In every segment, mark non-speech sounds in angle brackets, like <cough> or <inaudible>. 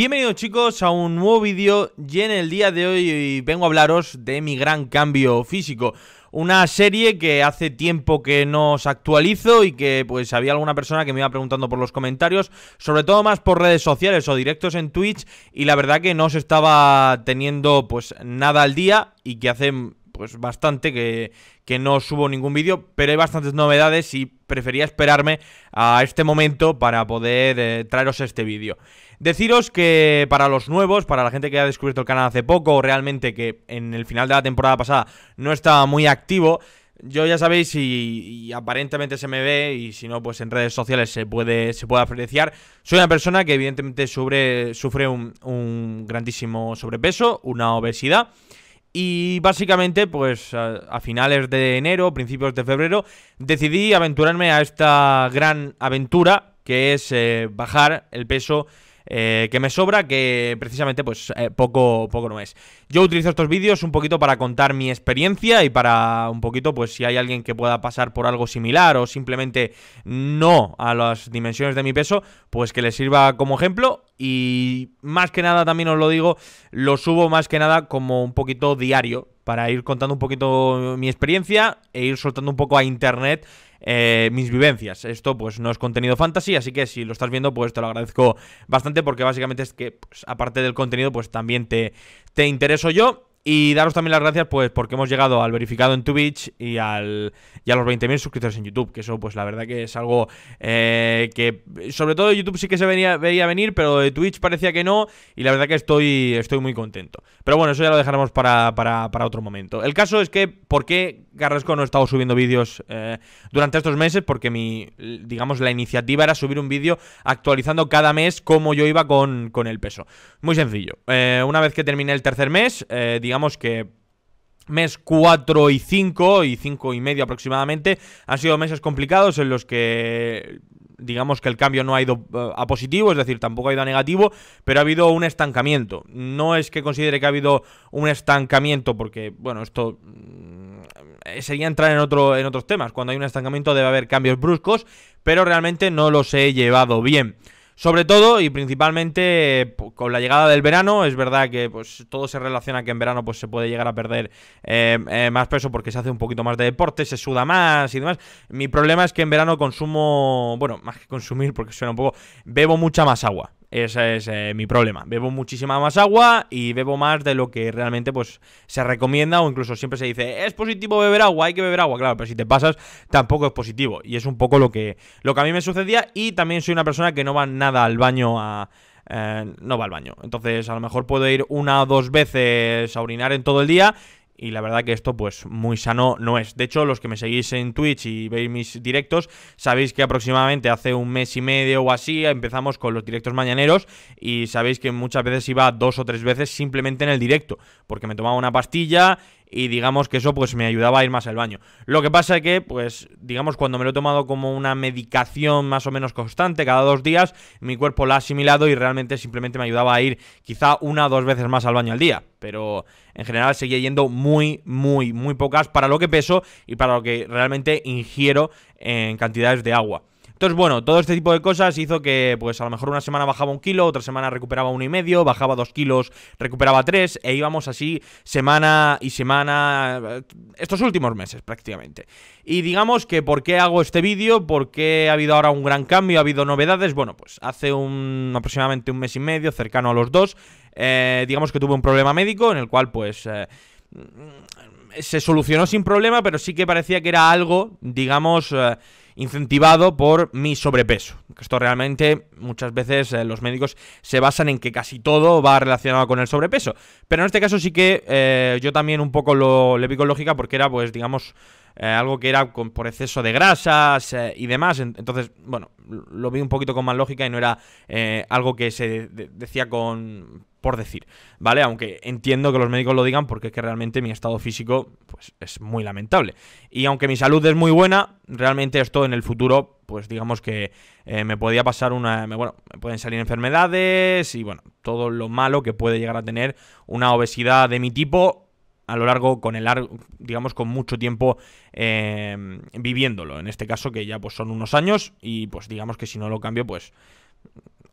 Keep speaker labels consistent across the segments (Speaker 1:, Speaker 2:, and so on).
Speaker 1: Bienvenidos chicos a un nuevo vídeo y en el día de hoy vengo a hablaros de mi gran cambio físico una serie que hace tiempo que no os actualizo y que pues había alguna persona que me iba preguntando por los comentarios, sobre todo más por redes sociales o directos en Twitch y la verdad que no se estaba teniendo pues nada al día y que hace pues bastante que, que no subo ningún vídeo, pero hay bastantes novedades y prefería esperarme a este momento para poder eh, traeros este vídeo. Deciros que para los nuevos, para la gente que ha descubierto el canal hace poco o realmente que en el final de la temporada pasada no estaba muy activo, yo ya sabéis y, aparentemente se me ve y si no pues en redes sociales se puede, se puede apreciar. Soy una persona que evidentemente sufre un grandísimo sobrepeso, una obesidad y básicamente, pues a, finales de enero, principios de febrero, decidí aventurarme a esta gran aventura, que es eh, bajar el peso eh, que me sobra, que precisamente pues eh, poco, poco no es. Yo utilizo estos vídeos un poquito para contar mi experiencia y para un poquito pues si hay alguien que pueda pasar por algo similar o simplemente no a las dimensiones de mi peso, pues que les sirva como ejemplo y más que nada también os lo digo, lo subo más que nada como un poquito diario para ir contando un poquito mi experiencia e ir soltando un poco a internet eh, mis vivencias. Esto pues no es contenido fantasy, así que si lo estás viendo pues te lo agradezco bastante porque básicamente es que pues, aparte del contenido pues también te, te intereso yo y daros también las gracias, pues, porque hemos llegado al verificado en Twitch y, al, y a los 20.000 suscriptores en YouTube. Que eso, pues, la verdad que es algo eh, que, sobre todo, YouTube sí que se venía, veía venir, pero de Twitch parecía que no. Y la verdad que estoy, estoy muy contento. Pero bueno, eso ya lo dejaremos para, otro momento. El caso es que, ¿por qué Carrasco no he estado subiendo vídeos eh, durante estos meses? Porque mi, digamos, la iniciativa era subir un vídeo actualizando cada mes cómo yo iba con, con el peso. Muy sencillo. Eh, una vez que terminé el tercer mes, Eh digamos que mes 4 y 5 y 5 y medio aproximadamente han sido meses complicados en los que digamos que el cambio no ha ido eh, a positivo, es decir, tampoco ha ido a negativo, pero ha habido un estancamiento. No es que considere que ha habido un estancamiento porque, bueno, esto mm, sería entrar en, otro, en otros temas. Cuando hay un estancamiento debe haber cambios bruscos, pero realmente no los he llevado bien. Sobre todo y principalmente eh, con la llegada del verano, es verdad que pues todo se relaciona que en verano pues se puede llegar a perder em, eh, más peso porque se hace un poquito más de deporte, se suda más y demás. Mi problema es que en verano consumo, bueno, más que consumir porque suena un poco, bebo mucha más agua. Ese es eh, mi problema. Bebo muchísima más agua y bebo más de lo que realmente pues se recomienda o incluso siempre se dice, es positivo beber agua, hay que beber agua, claro, pero si te pasas tampoco es positivo y es un poco lo que lo que a mí me sucedía y también soy una persona que no va nada al baño a eh, no va al baño. Entonces a lo mejor puedo ir una o dos veces a orinar en todo el día y la verdad que esto pues muy sano no es. De hecho, los que me seguís en Twitch y veis mis directos, sabéis que aproximadamente hace un mes y medio o así empezamos con los directos mañaneros y sabéis que muchas veces iba dos o tres veces simplemente en el directo, porque me tomaba una pastilla y digamos que eso pues me ayudaba a ir más al baño. Lo que pasa es que, pues, digamos, cuando me lo he tomado como una medicación más o menos constante, cada dos días, mi cuerpo lo ha asimilado y realmente simplemente me ayudaba a ir quizá una o dos veces más al baño al día. Pero en general seguía yendo muy, muy, muy pocas para lo que peso y para lo que realmente ingiero en cantidades de agua. Entonces, bueno, todo este tipo de cosas hizo que, pues a lo mejor una semana bajaba un kilo, otra semana recuperaba uno y medio, bajaba dos kilos, recuperaba tres, e íbamos así semana y semana, eh, estos últimos meses prácticamente. Y digamos que, ¿por qué hago este vídeo? ¿Por qué ha habido ahora un gran cambio? ¿Ha habido novedades? Bueno, pues hace un aproximadamente un mes y medio, cercano a los dos, eh, digamos que tuve un problema médico en el cual, pues... Eh, se solucionó sin problema, pero sí que parecía que era algo, digamos, incentivado por mi sobrepeso. Esto realmente muchas veces eh, los médicos se basan en que casi todo va relacionado con el sobrepeso. Pero en este caso sí que eh, yo también un poco lo, le vi con lógica porque era, pues, digamos, eh, algo que era por exceso de grasas y demás. Entonces, bueno, lo vi un poquito con más lógica y no era algo que se decía con por decir, ¿vale? Aunque entiendo que los médicos lo digan porque es que realmente mi estado físico pues, es muy lamentable. Y aunque mi salud es muy buena, realmente esto en el futuro, pues digamos que eh, me podía pasar una... bueno, me pueden salir enfermedades y bueno, todo lo malo que puede llegar a tener una obesidad de mi tipo a lo largo, con el largo, digamos, con mucho tiempo em, viviéndolo. En este caso que ya pues son unos años y pues digamos que si no lo cambio, pues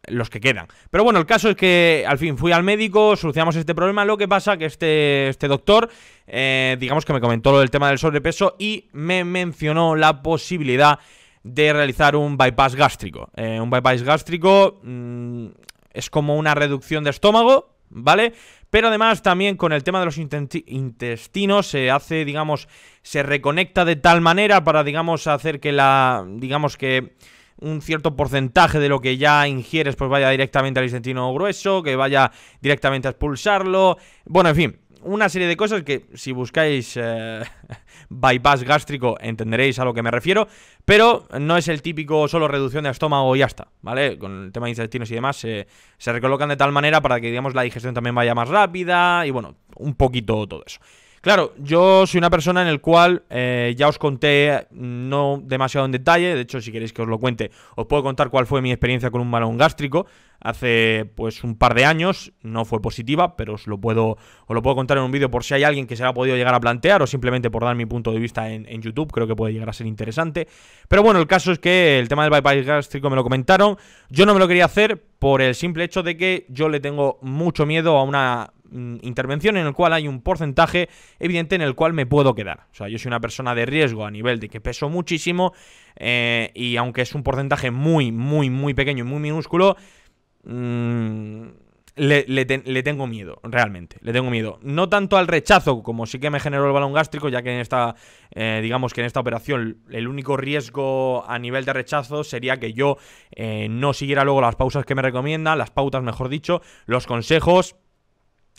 Speaker 1: los que quedan. Pero bueno, el caso es que al fin fui al médico, solucionamos este problema. Lo que pasa que este, este doctor, eh, digamos que me comentó lo del tema del sobrepeso y me mencionó la posibilidad de realizar un bypass gástrico. Eh, un bypass gástrico mm, es como una reducción de estómago, ¿vale? Pero además también con el tema de los intestinos se hace, digamos, se reconecta de tal manera para, digamos, hacer que la, digamos que un cierto porcentaje de lo que ya ingieres pues vaya directamente al intestino grueso, que vaya directamente a expulsarlo. Bueno, en fin, una serie de cosas que si buscáis eh, <laughs> bypass gástrico entenderéis a lo que me refiero, pero no es el típico solo reducción de estómago y ya está, ¿vale? Con el tema de intestinos y demás se recolocan de tal manera para que digamos la digestión también vaya más rápida y bueno, un poquito todo eso. Claro, yo soy una persona en el cual eh, ya os conté no demasiado en detalle, de hecho si queréis que os lo cuente, os puedo contar cuál fue mi experiencia con un balón gástrico hace pues un par de años, no fue positiva, pero os lo puedo, lo puedo contar en un vídeo por si hay alguien que se ha podido llegar a plantear o simplemente por dar mi punto de vista en, en YouTube, creo que puede llegar a ser interesante. Pero bueno, el caso es que el tema del bypass gástrico me lo comentaron, yo no me lo quería hacer por el simple hecho de que yo le tengo mucho miedo a una Mm, intervención en el cual hay un porcentaje evidente en el cual me puedo quedar. O sea, yo soy una persona de riesgo a nivel de que peso muchísimo eh, y aunque es un porcentaje muy, muy, muy pequeño y muy minúsculo, mm, le, tengo miedo, realmente. Le tengo miedo. No tanto al rechazo, como sí que me generó el balón gástrico, ya que en esta, eh, digamos que en esta operación, el único riesgo a nivel de rechazo sería que yo eh, no siguiera luego las pausas que me recomiendan, las pautas, mejor dicho, los consejos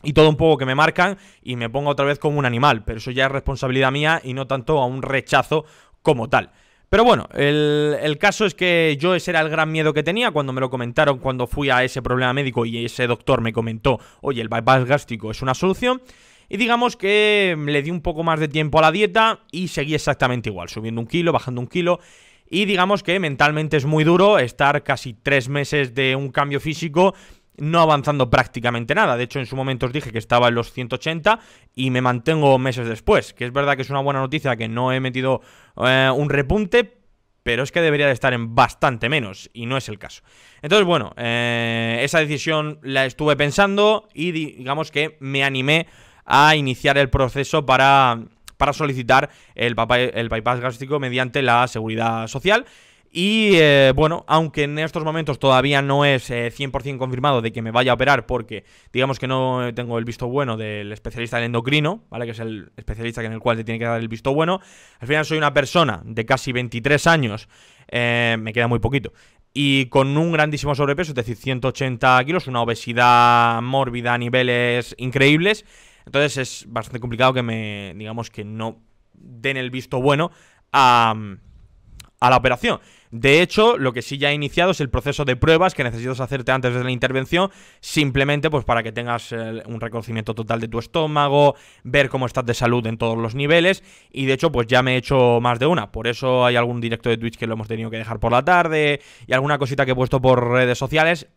Speaker 1: y todo un poco que me marcan y me pongo otra vez como un animal, pero eso ya es responsabilidad mía y no tanto a un rechazo como tal. Pero bueno, el, el, caso es que yo ese era el gran miedo que tenía cuando me lo comentaron, cuando fui a ese problema médico y ese doctor me comentó, oye, el bypass gástrico es una solución. Y digamos que le di un poco más de tiempo a la dieta y seguí exactamente igual, subiendo un kilo, bajando un kilo. Y digamos que mentalmente es muy duro estar casi tres meses de un cambio físico no avanzando prácticamente nada. De hecho, en su momento os dije que estaba en los 180 y me mantengo meses después. Que es verdad que es una buena noticia que no he metido eh, un repunte, pero es que debería de estar en bastante menos y no es el caso. Entonces, bueno, eh, esa decisión la estuve pensando y digamos que me animé a iniciar el proceso para, para solicitar el, el bypass gástrico mediante la seguridad social y eh, bueno, aunque en estos momentos todavía no es 100% eh, confirmado de que me vaya a operar porque digamos que no tengo el visto bueno del especialista del endocrino, ¿vale? Que es el especialista en el cual te tiene que dar el visto bueno. Al final soy una persona de casi 23 años, eh, me queda muy poquito, y con un grandísimo sobrepeso, es decir, 180 kilos, una obesidad mórbida a niveles increíbles. Entonces es bastante complicado que me, digamos, que no den el visto bueno a, a la operación. De hecho, lo que sí ya ha iniciado es el proceso de pruebas que necesitas hacerte antes de la intervención, simplemente pues para que tengas eh, un reconocimiento total de tu estómago, ver cómo estás de salud en todos los niveles y de hecho pues ya me he hecho más de una, por eso hay algún directo de Twitch que lo hemos tenido que dejar por la tarde y alguna cosita que he puesto por redes sociales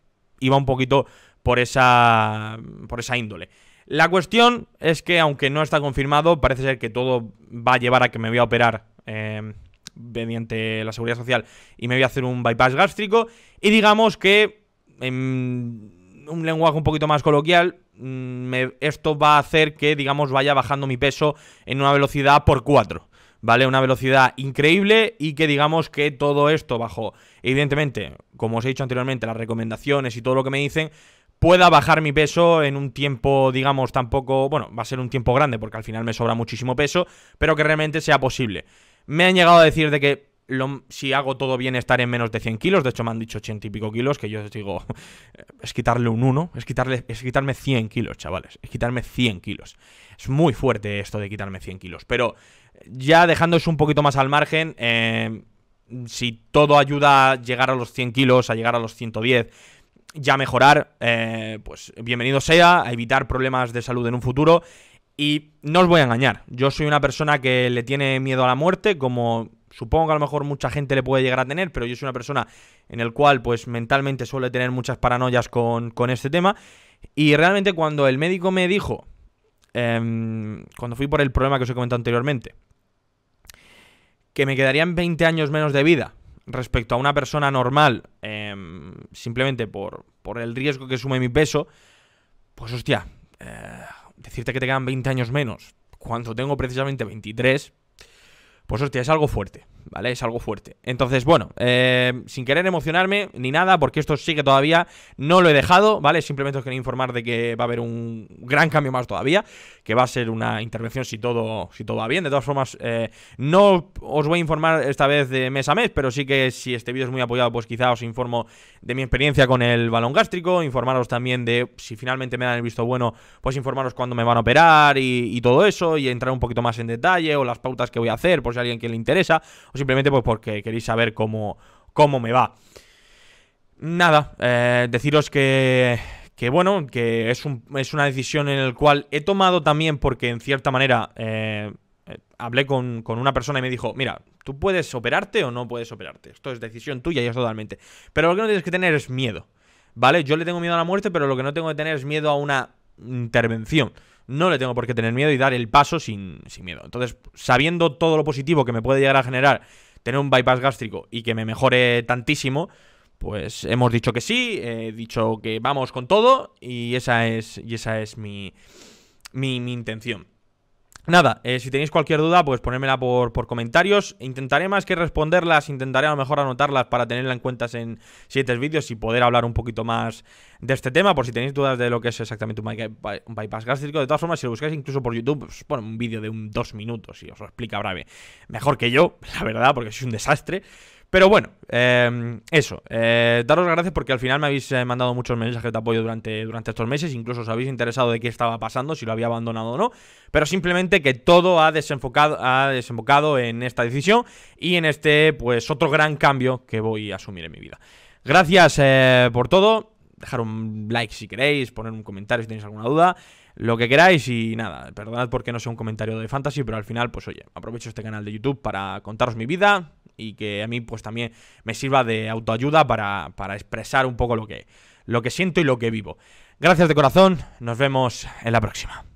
Speaker 1: va un poquito por esa por esa índole. La cuestión es que aunque no está confirmado, parece ser que todo va a llevar a que me voy a operar eh, mediante la seguridad social y me voy a hacer un bypass gástrico. Y digamos que, en un lenguaje un poquito más coloquial, mm, esto va a hacer que, digamos, vaya bajando mi peso en una velocidad por 4. ¿vale? Una velocidad increíble y que digamos que todo esto bajo, evidentemente, como os he dicho anteriormente, las recomendaciones y todo lo que me dicen, pueda bajar mi peso en un tiempo, digamos, tampoco, bueno, va a ser un tiempo grande porque al final me sobra muchísimo peso, pero que realmente sea posible. Me han llegado a decir de que si hago todo bien estar en menos de 100 kilos. De hecho, me han dicho 80 y pico kilos, que yo les digo, <laughs> es quitarle un 1, es, quitarle, es quitarme 100 kilos, chavales. Es quitarme 100 kilos. Es muy fuerte esto de quitarme 100 kilos. Pero ya dejándose un poquito más al margen, eh, si todo ayuda a llegar a los 100 kilos, a llegar a los 110, ya mejorar, eh, pues bienvenido sea, a evitar problemas de salud en un futuro. Y no os voy a engañar, yo soy una persona que le tiene miedo a la muerte, como supongo que a lo mejor mucha gente le puede llegar a tener, pero yo soy una persona en el cual pues mentalmente suele tener muchas paranoias con, este tema. Y realmente cuando el médico me dijo, em, cuando fui por el problema que os he comentado anteriormente, que me quedarían 20 años menos de vida respecto a una persona normal, em, simplemente por, el riesgo que sume mi peso, pues hostia... Eh, decirte que te quedan 20 años menos cuando tengo precisamente 23, pues hostia, es algo fuerte. ¿vale? Es algo fuerte. Entonces, bueno, eh, sin querer emocionarme ni nada, porque esto sí que todavía, no lo he dejado, ¿vale? Simplemente os quería informar de que va a haber un gran cambio más todavía, que va a ser una intervención si todo, si todo va bien. De todas formas, eh, no os voy a informar esta vez de mes a mes, pero sí que si este vídeo es muy apoyado, pues quizá os informo de mi experiencia con el balón gástrico, informaros también de si finalmente me dan el visto bueno, pues informaros cuándo me van a operar y, y todo eso, y entrar un poquito más en detalle, o las pautas que voy a hacer, por si a alguien que le interesa, o simplemente pues porque queréis saber cómo, cómo me va. Nada, eh, deciros que bueno, que es, un, es una decisión en la cual he tomado también porque en cierta manera eh, eh, hablé con, una persona y me dijo, mira, tú puedes operarte o no puedes operarte, esto es decisión tuya y es totalmente, pero lo que no tienes que tener es miedo, ¿vale? Yo le tengo miedo a la muerte, pero lo que no tengo que tener es miedo a una intervención no le tengo por qué tener miedo y dar el paso sin, miedo. Entonces, sabiendo todo lo positivo que me puede llegar a generar tener un bypass gástrico y que me mejore tantísimo, pues hemos dicho que sí, he dicho que vamos con todo y esa es, y esa es mi, mi intención. Nada, eh, si tenéis cualquier duda, pues ponérmela por, comentarios. Intentaré más que responderlas, intentaré a lo mejor anotarlas para tenerla en cuenta en siete vídeos y poder hablar un poquito más de este tema, por si tenéis dudas de lo que es exactamente un, bypass gástrico. De todas formas, si lo buscáis incluso por YouTube, pues un vídeo de un dos minutos y os lo explica breve. Mejor que yo, <laughs> la verdad, porque soy un desastre. Pero bueno, em, eso. Eh, daros las gracias porque al final me habéis eh, mandado muchos mensajes de apoyo durante, durante estos meses. Incluso os habéis interesado de qué estaba pasando, si lo había abandonado o no. Pero simplemente que todo ha desenfocado, ha desembocado en esta decisión y en este, pues, otro gran cambio que voy a asumir en mi vida. Gracias eh, por todo. Dejar un like si queréis, poner un comentario si tenéis alguna duda lo que queráis y nada, perdonad porque no sea un comentario de fantasy, pero al final, pues oye, aprovecho este canal de YouTube para contaros mi vida, y que a mí pues también me sirva de autoayuda para, para expresar un poco lo que, lo que siento y lo que vivo. Gracias de corazón, nos vemos en la próxima.